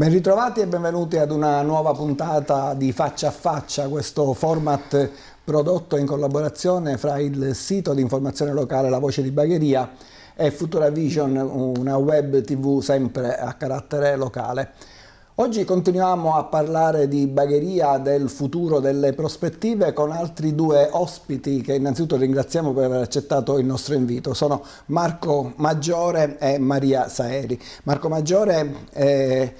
Ben ritrovati e benvenuti ad una nuova puntata di Faccia a Faccia, questo format prodotto in collaborazione fra il sito di informazione locale La Voce di Bagheria e Futura Vision, una web tv sempre a carattere locale. Oggi continuiamo a parlare di bagheria, del futuro, delle prospettive con altri due ospiti che innanzitutto ringraziamo per aver accettato il nostro invito. Sono Marco Maggiore e Maria Saeri. Marco Maggiore è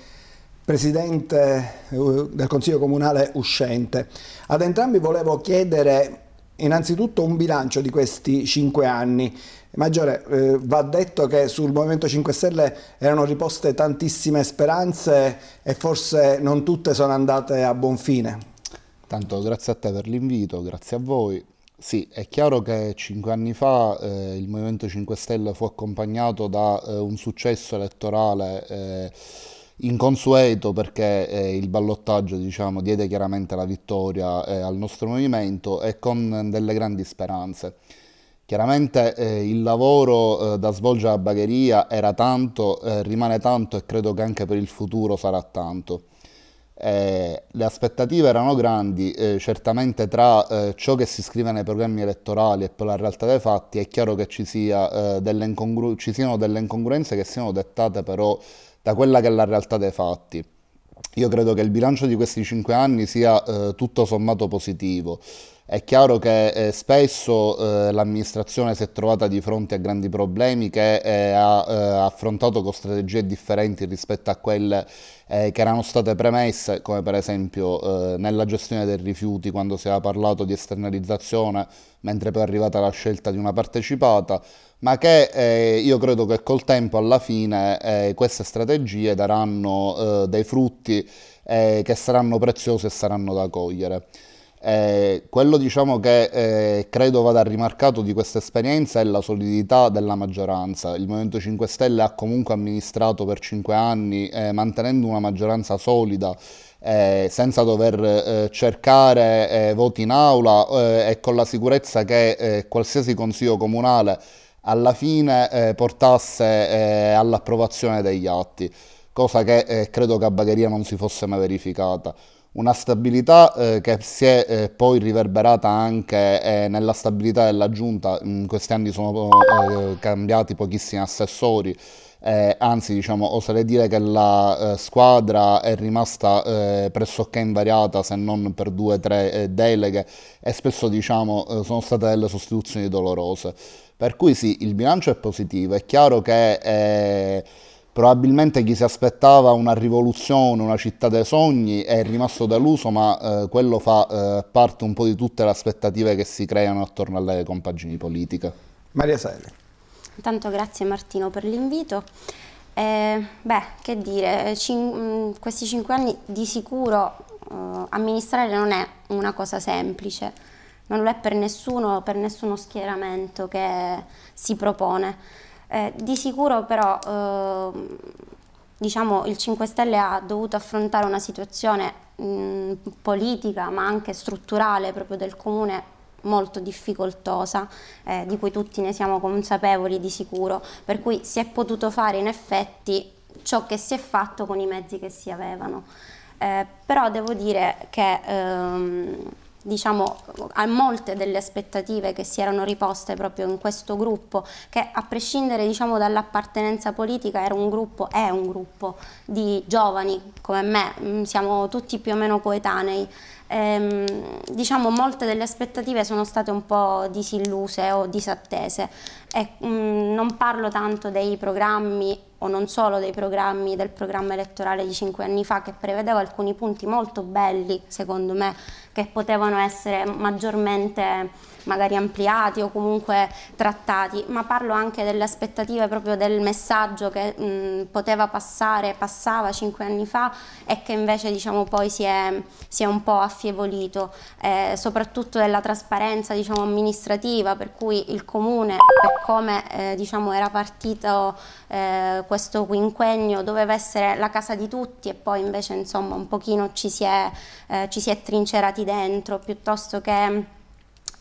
presidente eh, del Consiglio Comunale uscente. Ad entrambi volevo chiedere innanzitutto un bilancio di questi cinque anni. Maggiore, eh, va detto che sul Movimento 5 Stelle erano riposte tantissime speranze e forse non tutte sono andate a buon fine. Tanto grazie a te per l'invito, grazie a voi. Sì, è chiaro che cinque anni fa eh, il Movimento 5 Stelle fu accompagnato da eh, un successo elettorale eh, inconsueto perché eh, il ballottaggio diciamo, diede chiaramente la vittoria eh, al nostro movimento e con delle grandi speranze. Chiaramente eh, il lavoro eh, da svolgere a Bagheria era tanto, eh, rimane tanto e credo che anche per il futuro sarà tanto. Eh, le aspettative erano grandi, certamente tra ciò che si scrive nei programmi elettorali e poi la realtà dei fatti è chiaro che ci, sia, delle ci siano delle incongruenze che siano dettate però da quella che è la realtà dei fatti. Io credo che il bilancio di questi cinque anni sia eh, tutto sommato positivo. È chiaro che eh, spesso eh, l'amministrazione si è trovata di fronte a grandi problemi che eh, ha eh, affrontato con strategie differenti rispetto a quelle eh, che erano state premesse, come per esempio eh, nella gestione dei rifiuti quando si era parlato di esternalizzazione, mentre poi è arrivata la scelta di una partecipata, ma che io credo che col tempo alla fine queste strategie daranno dei frutti che saranno preziosi e saranno da cogliere. Eh, quello diciamo che eh, credo vada rimarcato di questa esperienza è la solidità della maggioranza. Il Movimento 5 Stelle ha comunque amministrato per cinque anni eh, mantenendo una maggioranza solida. Eh, senza dover eh, cercare eh, voti in aula e con la sicurezza che qualsiasi consiglio comunale alla fine portasse all'approvazione degli atti, cosa che credo che a Bagheria non si fosse mai verificata una stabilità eh, che si è eh, poi riverberata anche eh, nella stabilità della giunta, in questi anni sono eh, cambiati pochissimi assessori, eh, anzi diciamo, oserei dire che la eh, squadra è rimasta pressoché invariata se non per due o tre deleghe e spesso diciamo, sono state delle sostituzioni dolorose. Per cui sì, il bilancio è positivo, è chiaro che Probabilmente chi si aspettava una rivoluzione, una città dei sogni è rimasto deluso, ma eh, quello fa eh, parte un po' di tutte le aspettative che si creano attorno alle compagini politiche. Maria Sele. Intanto grazie Martino per l'invito. Eh, beh, che dire, eh, cin mm, questi cinque anni di sicuro eh, amministrare non è una cosa semplice, non lo è per nessuno, per nessuno schieramento che si propone. Eh, di sicuro però eh, diciamo, il 5 Stelle ha dovuto affrontare una situazione mh, politica ma anche strutturale proprio del comune molto difficoltosa, eh, di cui tutti ne siamo consapevoli di sicuro, per cui si è potuto fare in effetti ciò che si è fatto con i mezzi che si avevano. Eh, però devo dire che ehm, diciamo, a molte delle aspettative che si erano riposte proprio in questo gruppo, che a prescindere diciamo, dall'appartenenza politica era un gruppo, è un gruppo di giovani come me, mm, siamo tutti più o meno coetanei. Ehm, diciamo molte delle aspettative sono state un po' disilluse o disattese e, mh, mm, non parlo tanto dei programmi o non solo dei programmi del programma elettorale di cinque anni fa che prevedeva alcuni punti molto belli secondo me che potevano essere maggiormente magari ampliati o comunque trattati, ma parlo anche delle aspettative proprio del messaggio che mh, poteva passare, passava cinque anni fa e che invece diciamo, poi si è, si è, un po' affievolito, eh, soprattutto della trasparenza diciamo, amministrativa, per cui il Comune, per come eh, diciamo, era partito eh, questo quinquennio, doveva essere la casa di tutti e poi invece insomma, un pochino ci si è, eh, ci si è trincerati dentro piuttosto che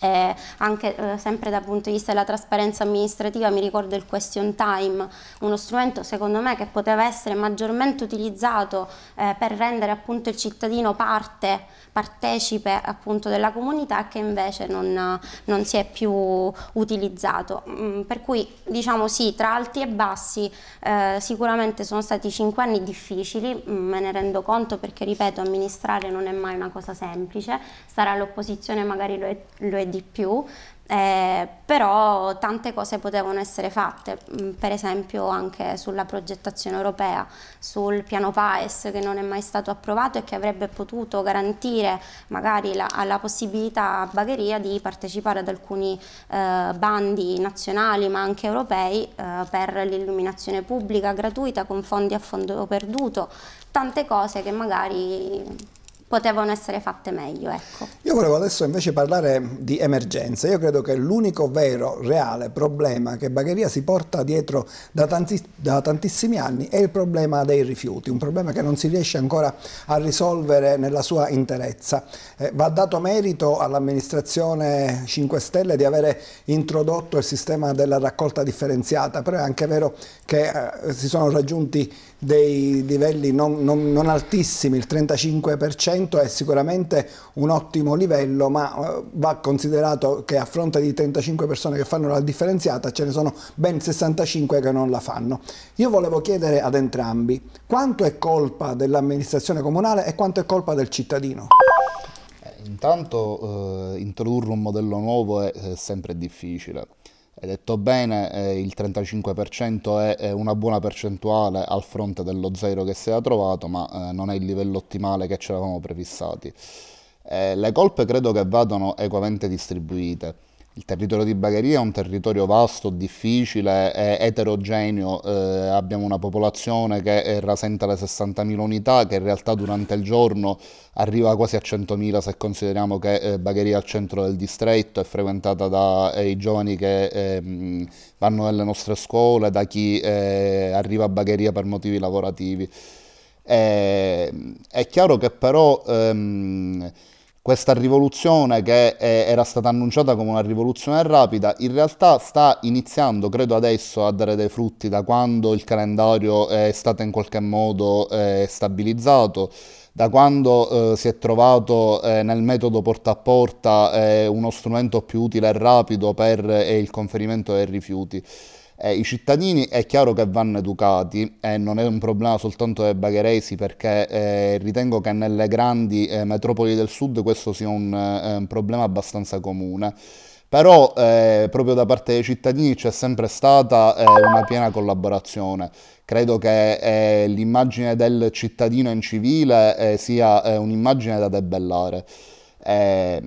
eh, anche eh, sempre dal punto di vista della trasparenza amministrativa mi ricordo il question time, uno strumento secondo me che poteva essere maggiormente utilizzato eh, per rendere appunto il cittadino parte partecipe appunto della comunità che invece non, non si è più utilizzato. Mm, per cui diciamo sì, tra alti e bassi eh, sicuramente sono stati cinque anni difficili, mm, me ne rendo conto perché ripeto amministrare non è mai una cosa semplice, stare all'opposizione magari lo è, lo è di più, eh, però tante cose potevano essere fatte, mm, per esempio anche sulla progettazione europea, sul piano PAES che non è mai stato approvato e che avrebbe potuto garantire magari la, alla possibilità a Bagheria di partecipare ad alcuni eh, bandi nazionali ma anche europei eh, per l'illuminazione pubblica gratuita con fondi a fondo perduto, tante cose che magari potevano essere fatte meglio. Ecco. Io volevo adesso invece parlare di emergenza. Io credo che l'unico vero, reale problema che Bagheria si porta dietro da, tanti, da tantissimi anni è il problema dei rifiuti, un problema che non si riesce ancora a risolvere nella sua interezza. Eh, va dato merito all'amministrazione 5 Stelle di avere introdotto il sistema della raccolta differenziata, però è anche vero che eh, si sono raggiunti dei livelli non, non, non altissimi, il 35% è sicuramente un ottimo livello, ma eh, va considerato che a fronte di 35 persone che fanno la differenziata ce ne sono ben 65 che non la fanno. Io volevo chiedere ad entrambi quanto è colpa dell'amministrazione comunale e quanto è colpa del cittadino? Eh, intanto eh, introdurre un modello nuovo è, è eh, sempre difficile. Hai detto bene, eh, il 35% è, è, una buona percentuale al fronte dello zero che si era trovato, ma eh, non è il livello ottimale che ci eravamo prefissati. Eh, le colpe credo che vadano equamente distribuite. Il territorio di Bagheria è un territorio vasto, difficile, è eterogeneo, eh, abbiamo una popolazione che eh, rasenta le 60.000 unità, che in realtà durante il giorno arriva quasi a 100.000 se consideriamo che eh, Bagheria è al centro del distretto, è frequentata dai eh, giovani che ehm, vanno nelle nostre scuole, da chi eh, arriva a Bagheria per motivi lavorativi. Ehm, è chiaro che però... Ehm, questa rivoluzione che eh, era stata annunciata come una rivoluzione rapida, in realtà sta iniziando, credo adesso, a dare dei frutti da quando il calendario eh, è stato in qualche modo eh, stabilizzato, da quando eh, si è trovato eh, nel metodo porta a porta eh, uno strumento più utile e rapido per il conferimento dei rifiuti. Eh, I cittadini è chiaro che vanno educati e eh, non è un problema soltanto dei bagheresi perché eh, ritengo che nelle grandi eh, metropoli del sud questo sia un, eh, un problema abbastanza comune. Però proprio da parte dei cittadini c'è sempre stata una piena collaborazione. Credo che l'immagine del cittadino in civile sia un'immagine da debellare. Eh,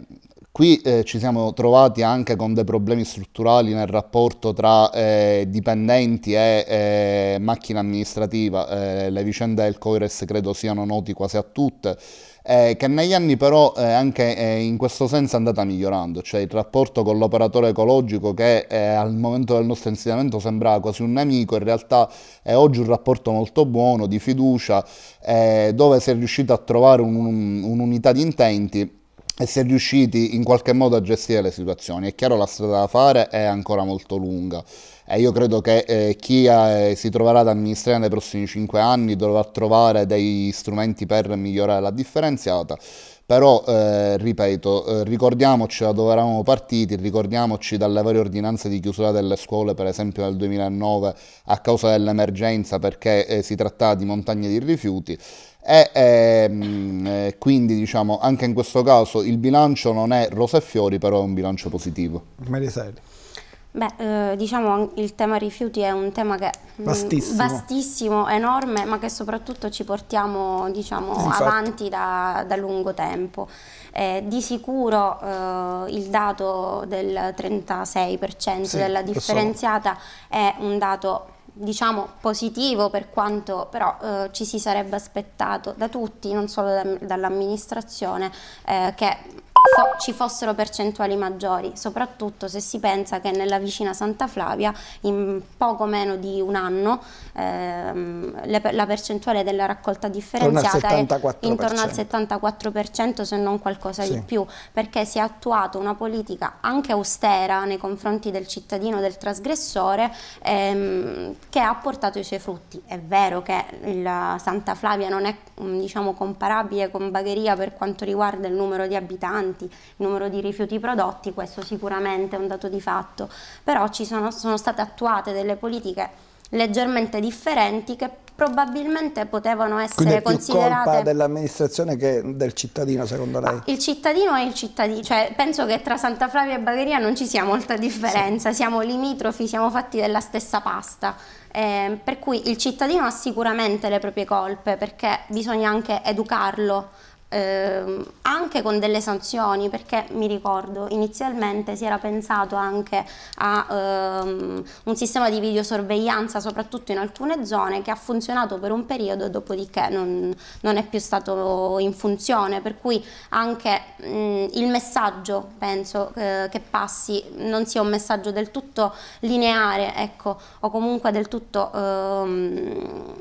Qui eh, ci siamo trovati anche con dei problemi strutturali nel rapporto tra eh, dipendenti e eh, macchina amministrativa, eh, le vicende del COIRES credo siano noti quasi a tutte, eh, che negli anni però eh, anche in questo senso è andata migliorando, cioè il rapporto con l'operatore ecologico che al momento del nostro insediamento sembrava quasi un nemico, in realtà è oggi un rapporto molto buono, di fiducia, dove si è riuscito a trovare un'unità un, un di intenti essere riusciti in qualche modo a gestire le situazioni. È chiaro la strada da fare è ancora molto lunga e io credo che eh, chi eh, si troverà ad amministrare nei prossimi cinque anni dovrà trovare degli strumenti per migliorare la differenziata. Però, eh, ripeto, eh, ricordiamoci da dove eravamo partiti, ricordiamoci dalle varie ordinanze di chiusura delle scuole, per esempio nel 2009, a causa dell'emergenza perché eh, si trattava di montagne di rifiuti e ehm, eh, quindi diciamo anche in questo caso il bilancio non è rosa e fiori però è un bilancio positivo Maria Sari Beh, eh, diciamo il tema rifiuti è un tema che mm, vastissimo. vastissimo, enorme, ma che soprattutto ci portiamo diciamo, avanti da, da, lungo tempo. Eh, di sicuro eh, il dato del 36% sì, della differenziata so. è un dato diciamo positivo per quanto però eh, ci si sarebbe aspettato da tutti, non solo da, dall'amministrazione, eh, che ci fossero percentuali maggiori, soprattutto se si pensa che nella vicina Santa Flavia in poco meno di un anno ehm, le, la percentuale della raccolta differenziata è intorno al 74% se non qualcosa sì. di più, perché si è attuata una politica anche austera nei confronti del cittadino, del trasgressore, ehm, che ha portato i suoi frutti. È vero che la Santa Flavia non è diciamo, comparabile con Bagheria per quanto riguarda il numero di abitanti, inquietanti, il numero di rifiuti prodotti, questo sicuramente è un dato di fatto, però ci sono, sono state attuate delle politiche leggermente differenti che probabilmente potevano essere Quindi considerate... colpa dell'amministrazione che del cittadino secondo lei? Ma il cittadino è il cittadino, cioè penso che tra Santa Flavia e Bagheria non ci sia molta differenza, sì. siamo limitrofi, siamo fatti della stessa pasta, eh, per cui il cittadino ha sicuramente le proprie colpe perché bisogna anche educarlo eh, anche con delle sanzioni, perché mi ricordo inizialmente si era pensato anche a ehm, un sistema di videosorveglianza, soprattutto in alcune zone, che ha funzionato per un periodo, dopodiché non, non è più stato in funzione, per cui anche mh, il messaggio, penso, eh, che passi non sia un messaggio del tutto lineare, ecco, o comunque del tutto ehm,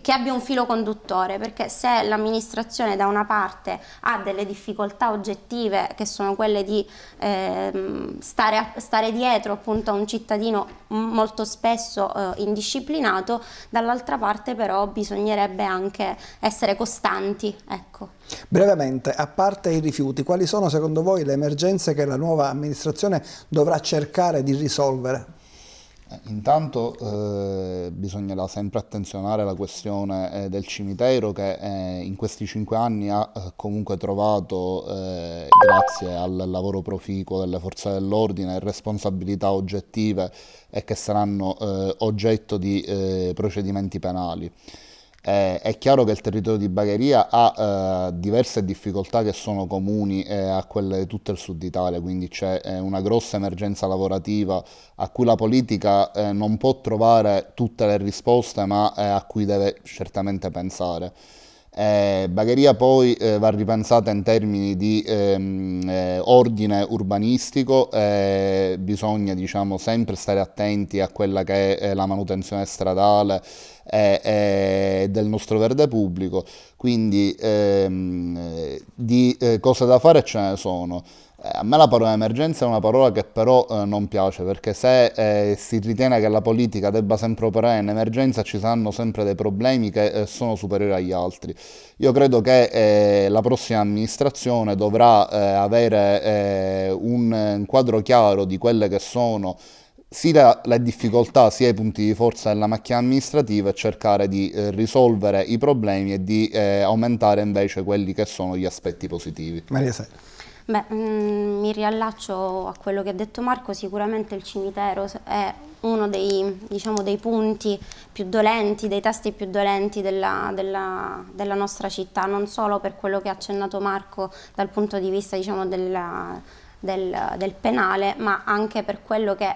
che abbia un filo conduttore, perché se l'amministrazione da una parte parte ha delle difficoltà oggettive che sono quelle di eh, stare, stare, dietro appunto a un cittadino molto spesso eh, indisciplinato, dall'altra parte però bisognerebbe anche essere costanti. Ecco. Brevemente, a parte i rifiuti, quali sono secondo voi le emergenze che la nuova amministrazione dovrà cercare di risolvere? Intanto eh, bisognerà sempre attenzionare la questione eh, del cimitero che eh, in questi cinque anni ha eh, comunque trovato, eh, grazie al lavoro proficuo delle forze dell'ordine, responsabilità oggettive e che saranno eh, oggetto di procedimenti penali. Eh, è chiaro che il territorio di Bagheria ha eh, diverse difficoltà che sono comuni eh, a quelle di tutto il sud Italia, quindi c'è eh, una grossa emergenza lavorativa a cui la politica eh, non può trovare tutte le risposte, ma eh, a cui deve certamente pensare. Eh, Bagheria poi eh, va ripensata in termini di ehm, eh, ordine urbanistico, eh, bisogna diciamo, sempre stare attenti a quella che è eh, la manutenzione stradale e eh, del nostro verde pubblico, quindi ehm, di cose da fare ce ne sono. Eh, a me la parola emergenza è una parola che però eh, non piace perché se eh, si ritiene che la politica debba sempre operare in emergenza ci saranno sempre dei problemi che eh, sono superiori agli altri. Io credo che eh, la prossima amministrazione dovrà eh, avere un, un quadro chiaro di quelle che sono sia le difficoltà sia i punti di forza della macchina amministrativa e cercare di eh, risolvere i problemi e di eh, aumentare invece quelli che sono gli aspetti positivi. Maria Sera. Beh, mm, mi riallaccio a quello che ha detto Marco, sicuramente il cimitero è uno dei, diciamo, dei punti più dolenti, dei testi più dolenti della, della, della, nostra città, non solo per quello che ha accennato Marco dal punto di vista diciamo, della, del, del penale, ma anche per quello che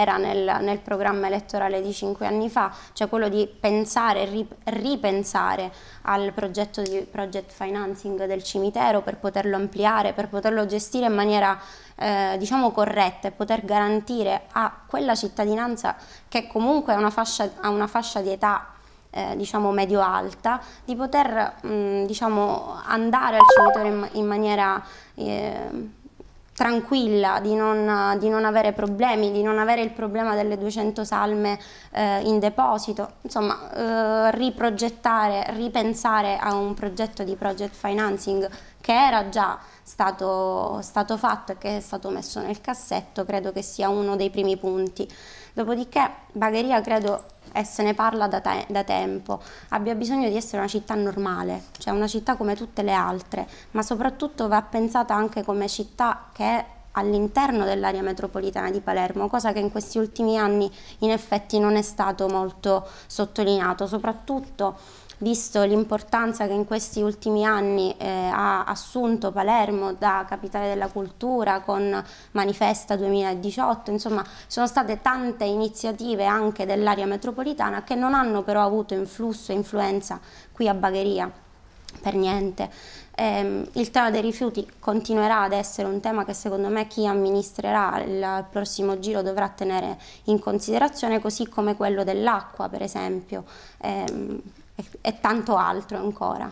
era nel, nel, programma elettorale di cinque anni fa, cioè quello di pensare e ripensare al progetto di project financing del cimitero per poterlo ampliare, per poterlo gestire in maniera eh, diciamo corretta e poter garantire a quella cittadinanza che comunque ha una fascia, ha una fascia di età eh, diciamo medio-alta, di poter mh, mm, diciamo, andare al cimitero in, in maniera... Eh, tranquilla, di non, di non, avere problemi, di non avere il problema delle 200 salme eh, in deposito, insomma eh, riprogettare, ripensare a un progetto di project financing che era già stato, stato fatto e che è stato messo nel cassetto, credo che sia uno dei primi punti. Dopodiché Bagheria credo e se ne parla da, te da, tempo, abbia bisogno di essere una città normale, cioè una città come tutte le altre, ma soprattutto va pensata anche come città che è all'interno dell'area metropolitana di Palermo, cosa che in questi ultimi anni in effetti non è stato molto sottolineato, soprattutto visto l'importanza che in questi ultimi anni eh, ha assunto Palermo da capitale della cultura con Manifesta 2018, insomma sono state tante iniziative anche dell'area metropolitana che non hanno però avuto influsso e influenza qui a Bagheria per niente. Eh, il tema dei rifiuti continuerà ad essere un tema che secondo me chi amministrerà il prossimo giro dovrà tenere in considerazione, così come quello dell'acqua per esempio. Eh, e tanto altro ancora.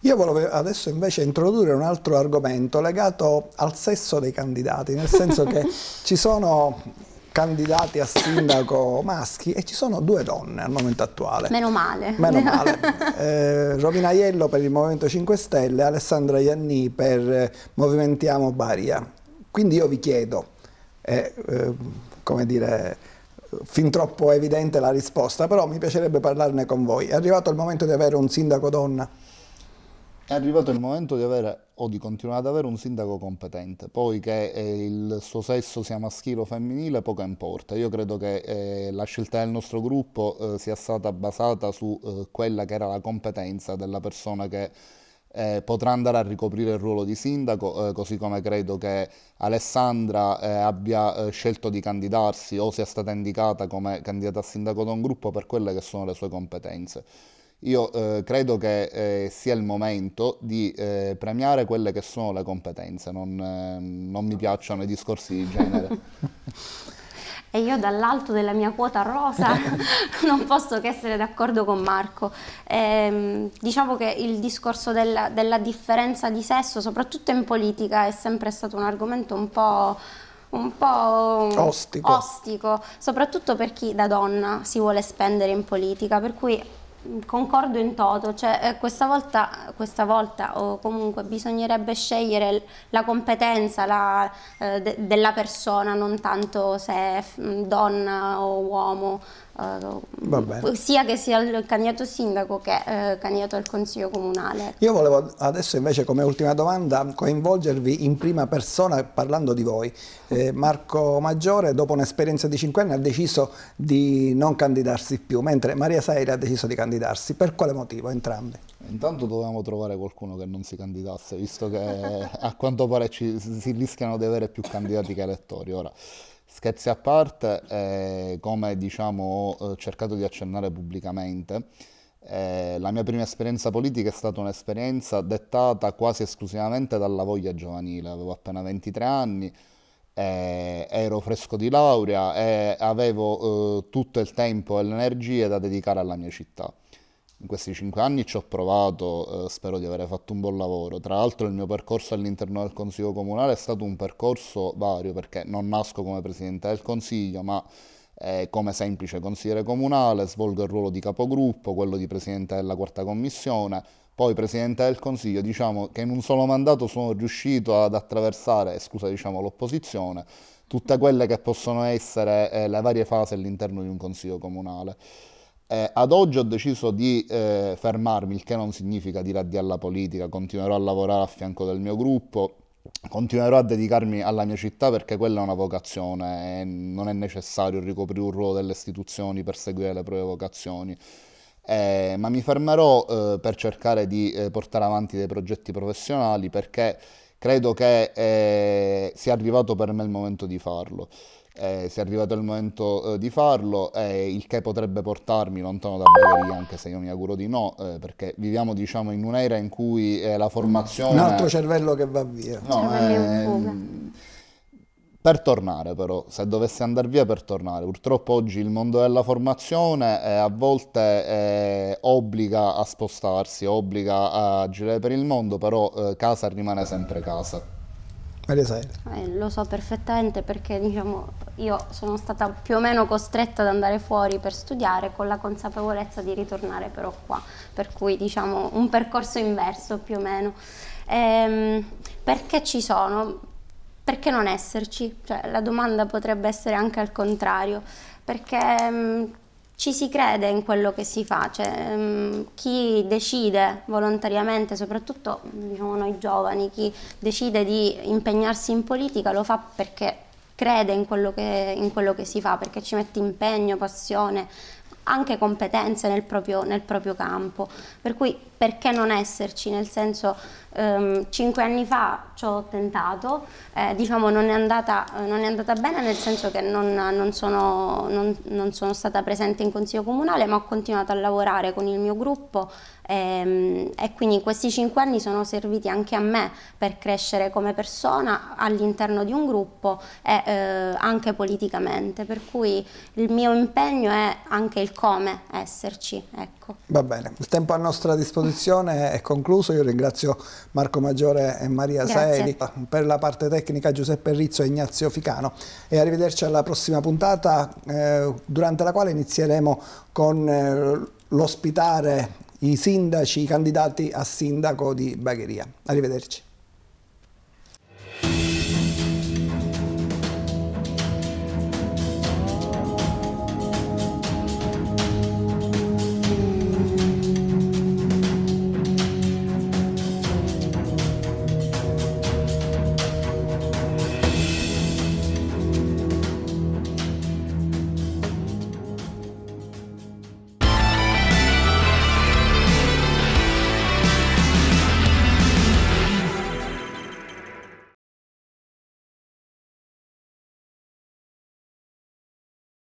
Io volevo adesso invece introdurre un altro argomento legato al sesso dei candidati, nel senso che ci sono candidati a sindaco maschi e ci sono due donne al momento attuale. Meno male. Meno male. Eh, Rovinaiello per il Movimento 5 Stelle, Alessandra Ianni per Movimentiamo Baria. Quindi io vi chiedo, eh, eh, come dire fin troppo evidente la risposta, però mi piacerebbe parlarne con voi. È arrivato il momento di avere un sindaco donna? È arrivato il momento di avere o di continuare ad avere un sindaco competente, poiché che eh, il suo sesso sia maschile o femminile poco importa, io credo che eh, la scelta del nostro gruppo eh, sia stata basata su eh, quella che era la competenza della persona che eh, potrà andare a ricoprire il ruolo di sindaco, eh, così come credo che Alessandra eh, abbia eh, scelto di candidarsi o sia stata indicata come candidata a sindaco da un gruppo per quelle che sono le sue competenze. Io eh, credo che eh, sia il momento di premiare quelle che sono le competenze, non, non mi piacciono i discorsi di genere. e io dall'alto della mia quota rosa non posso che essere d'accordo con Marco. Ehm, diciamo che il discorso della, della differenza di sesso, soprattutto in politica, è sempre stato un argomento un po' un po' ostico. ostico. soprattutto per chi da donna si vuole spendere in politica, per cui concordo in toto, cioè eh, questa volta, questa volta o comunque bisognerebbe scegliere la competenza la, eh, de della persona, non tanto se è donna o uomo, Vabbè. Eh, sia che sia il candidato sindaco che eh, candidato al consiglio comunale. Io volevo adesso invece come ultima domanda coinvolgervi in prima persona parlando di voi. Eh, Marco Maggiore dopo un'esperienza di 5 anni ha deciso di non candidarsi più, mentre Maria Saira ha deciso di candidarsi. Per quale motivo entrambi? Intanto dovevamo trovare qualcuno che non si candidasse, visto che eh, a quanto pare ci, si rischiano di avere più candidati che elettori. Ora, Scherzi a parte, eh, come diciamo ho eh, cercato di accennare pubblicamente, eh, la mia prima esperienza politica è stata un'esperienza dettata quasi esclusivamente dalla voglia giovanile. Avevo appena 23 anni, eh, ero fresco di laurea e avevo eh, tutto il tempo e le energie da dedicare alla mia città in questi cinque anni ci ho provato, eh, spero di aver fatto un buon lavoro. Tra l'altro il mio percorso all'interno del Consiglio Comunale è stato un percorso vario, perché non nasco come Presidente del Consiglio, ma eh, come semplice consigliere comunale, svolgo il ruolo di capogruppo, quello di Presidente della Quarta Commissione, poi Presidente del Consiglio, diciamo che in un solo mandato sono riuscito ad attraversare, eh, scusa diciamo l'opposizione, tutte quelle che possono essere eh, le varie fasi all'interno di un Consiglio Comunale. Eh, ad oggi ho deciso di eh, fermarmi, il che non significa dire addio alla politica, continuerò a lavorare a fianco del mio gruppo, continuerò a dedicarmi alla mia città perché quella è una vocazione e non è necessario ricoprire un ruolo delle istituzioni per seguire le proprie vocazioni. Eh, ma mi fermerò eh, per cercare di eh, portare avanti dei progetti professionali perché credo che eh, sia arrivato per me il momento di farlo eh, se è arrivato il momento eh, di farlo, eh, il che potrebbe portarmi lontano da Bagheria, anche se io mi auguro di no, eh, perché viviamo diciamo in un'era in cui eh, la formazione... Un altro cervello che va via. No, ehm, per tornare però, se dovesse andare via per tornare, purtroppo oggi il mondo della formazione eh, a volte obbliga a spostarsi, obbliga a girare per il mondo, però casa rimane sempre casa. Maria Saira. Eh, lo so perfettamente perché diciamo, io sono stata più o meno costretta ad andare fuori per studiare con la consapevolezza di ritornare però qua, per cui diciamo un percorso inverso più o meno. Ehm, perché ci sono? Perché non esserci? Cioè, la domanda potrebbe essere anche al contrario, perché mm, ci si crede in quello che si fa, cioè, ehm, chi decide volontariamente, soprattutto diciamo, noi giovani, chi decide di impegnarsi in politica lo fa perché crede in quello che, in quello che si fa, perché ci mette impegno, passione, anche competenze nel proprio, nel proprio campo. Per cui perché non esserci, nel senso ehm, cinque anni fa ci ho tentato, eh, diciamo non è, andata, eh, non è, andata, bene nel senso che non, non, sono, non, sono, stata presente in consiglio comunale ma ho continuato a lavorare con il mio gruppo ehm, e quindi questi cinque anni sono serviti anche a me per crescere come persona all'interno di un gruppo e eh, anche politicamente, per cui il mio impegno è anche il come esserci. Ecco. Va bene, il tempo a nostra disposizione disposizione è conclusa. io ringrazio Marco Maggiore e Maria Saeli, per la parte tecnica Giuseppe Rizzo e Ignazio Ficano e arrivederci alla prossima puntata eh, durante la quale inizieremo con eh, l'ospitare i sindaci, i candidati a sindaco di Bagheria. Arrivederci.